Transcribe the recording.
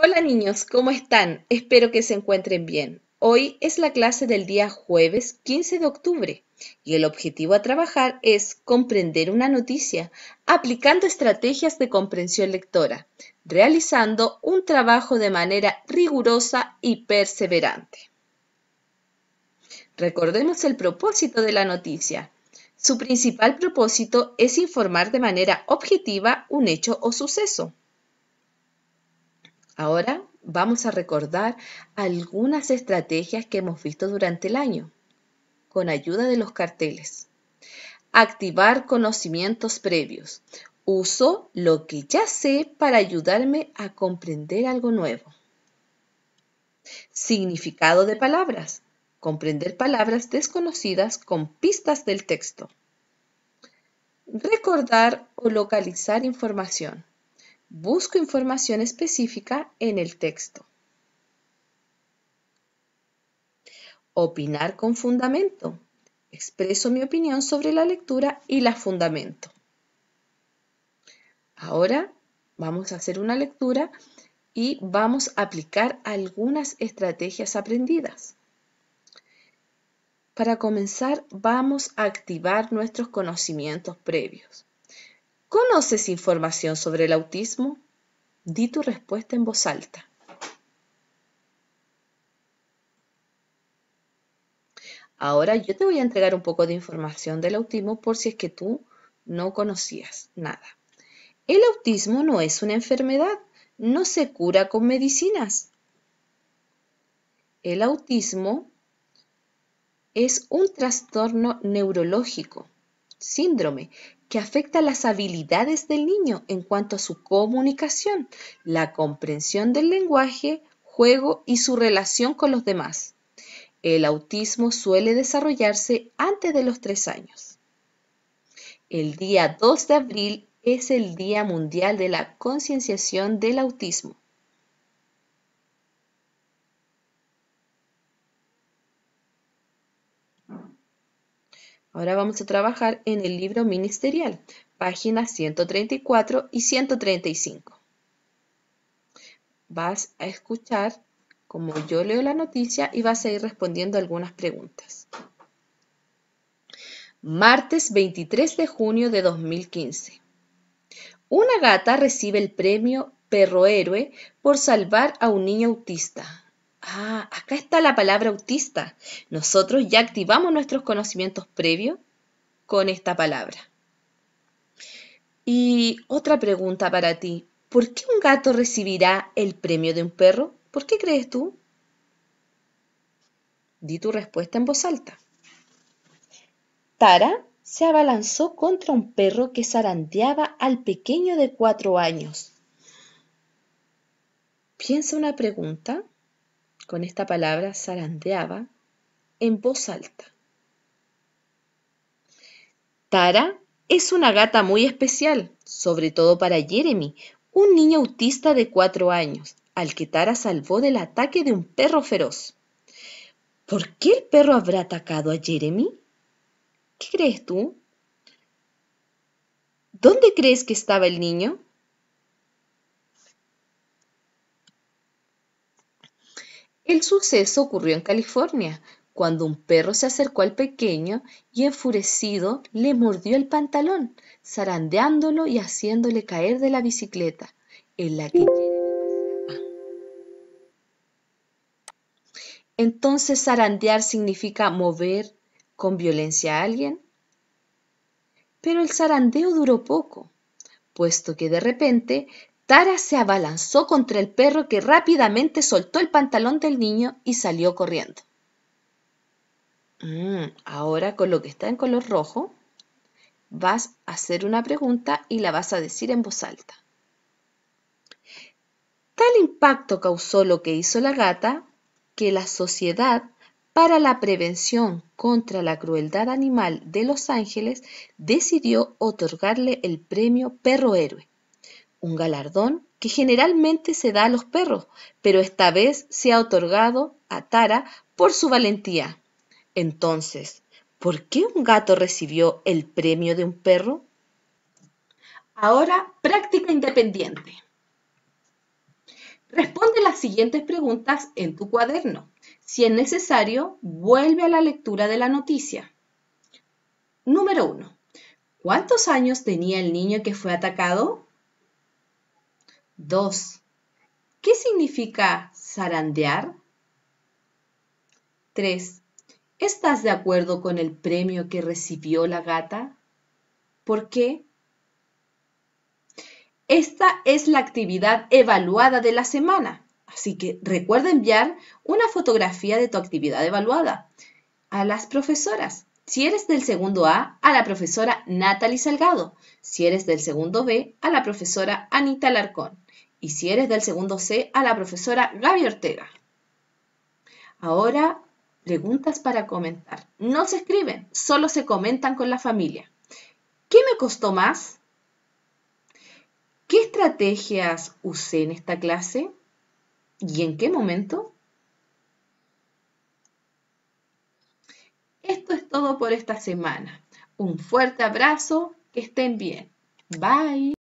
Hola niños, ¿cómo están? Espero que se encuentren bien. Hoy es la clase del día jueves 15 de octubre y el objetivo a trabajar es comprender una noticia aplicando estrategias de comprensión lectora, realizando un trabajo de manera rigurosa y perseverante. Recordemos el propósito de la noticia. Su principal propósito es informar de manera objetiva un hecho o suceso. Ahora vamos a recordar algunas estrategias que hemos visto durante el año con ayuda de los carteles. Activar conocimientos previos. Uso lo que ya sé para ayudarme a comprender algo nuevo. Significado de palabras. Comprender palabras desconocidas con pistas del texto. Recordar o localizar información. Busco información específica en el texto. Opinar con fundamento. Expreso mi opinión sobre la lectura y la fundamento. Ahora vamos a hacer una lectura y vamos a aplicar algunas estrategias aprendidas. Para comenzar, vamos a activar nuestros conocimientos previos. ¿Conoces información sobre el autismo? Di tu respuesta en voz alta. Ahora yo te voy a entregar un poco de información del autismo por si es que tú no conocías nada. El autismo no es una enfermedad, no se cura con medicinas. El autismo es un trastorno neurológico, síndrome, que afecta las habilidades del niño en cuanto a su comunicación, la comprensión del lenguaje, juego y su relación con los demás. El autismo suele desarrollarse antes de los tres años. El día 2 de abril es el Día Mundial de la Concienciación del Autismo. Ahora vamos a trabajar en el libro ministerial, páginas 134 y 135. Vas a escuchar como yo leo la noticia y vas a ir respondiendo algunas preguntas. Martes 23 de junio de 2015. Una gata recibe el premio Perro Héroe por salvar a un niño autista. Ah, acá está la palabra autista. Nosotros ya activamos nuestros conocimientos previos con esta palabra. Y otra pregunta para ti. ¿Por qué un gato recibirá el premio de un perro? ¿Por qué crees tú? Di tu respuesta en voz alta. Tara se abalanzó contra un perro que zarandeaba al pequeño de cuatro años. Piensa una pregunta con esta palabra zarandeaba en voz alta. Tara es una gata muy especial, sobre todo para Jeremy, un niño autista de cuatro años, al que Tara salvó del ataque de un perro feroz. ¿Por qué el perro habrá atacado a Jeremy? ¿Qué crees tú? ¿Dónde crees que estaba el niño? El suceso ocurrió en California, cuando un perro se acercó al pequeño y enfurecido le mordió el pantalón, zarandeándolo y haciéndole caer de la bicicleta, en la que Entonces, zarandear significa mover con violencia a alguien. Pero el zarandeo duró poco, puesto que de repente Tara se abalanzó contra el perro que rápidamente soltó el pantalón del niño y salió corriendo. Mm, ahora con lo que está en color rojo, vas a hacer una pregunta y la vas a decir en voz alta. Tal impacto causó lo que hizo la gata que la Sociedad para la Prevención contra la Crueldad Animal de Los Ángeles decidió otorgarle el premio Perro Héroe un galardón que generalmente se da a los perros, pero esta vez se ha otorgado a Tara por su valentía. Entonces, ¿por qué un gato recibió el premio de un perro? Ahora, práctica independiente. Responde las siguientes preguntas en tu cuaderno. Si es necesario, vuelve a la lectura de la noticia. Número 1. ¿Cuántos años tenía el niño que fue atacado? 2. ¿Qué significa zarandear? 3. ¿Estás de acuerdo con el premio que recibió la gata? ¿Por qué? Esta es la actividad evaluada de la semana, así que recuerda enviar una fotografía de tu actividad evaluada a las profesoras. Si eres del segundo A, a la profesora Natalie Salgado. Si eres del segundo B, a la profesora Anita Larcón y si eres del segundo C, a la profesora Gaby Ortega. Ahora, preguntas para comentar. No se escriben, solo se comentan con la familia. ¿Qué me costó más? ¿Qué estrategias usé en esta clase? ¿Y en qué momento? Esto es todo por esta semana. Un fuerte abrazo, que estén bien. Bye.